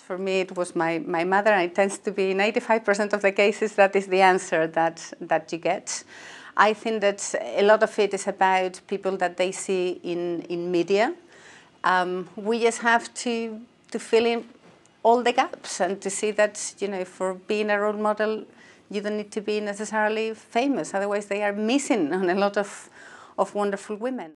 For me, it was my, my mother, and it tends to be in 85% of the cases that is the answer that, that you get. I think that a lot of it is about people that they see in, in media. Um, we just have to, to fill in all the gaps and to see that, you know, for being a role model, you don't need to be necessarily famous. Otherwise, they are missing on a lot of, of wonderful women.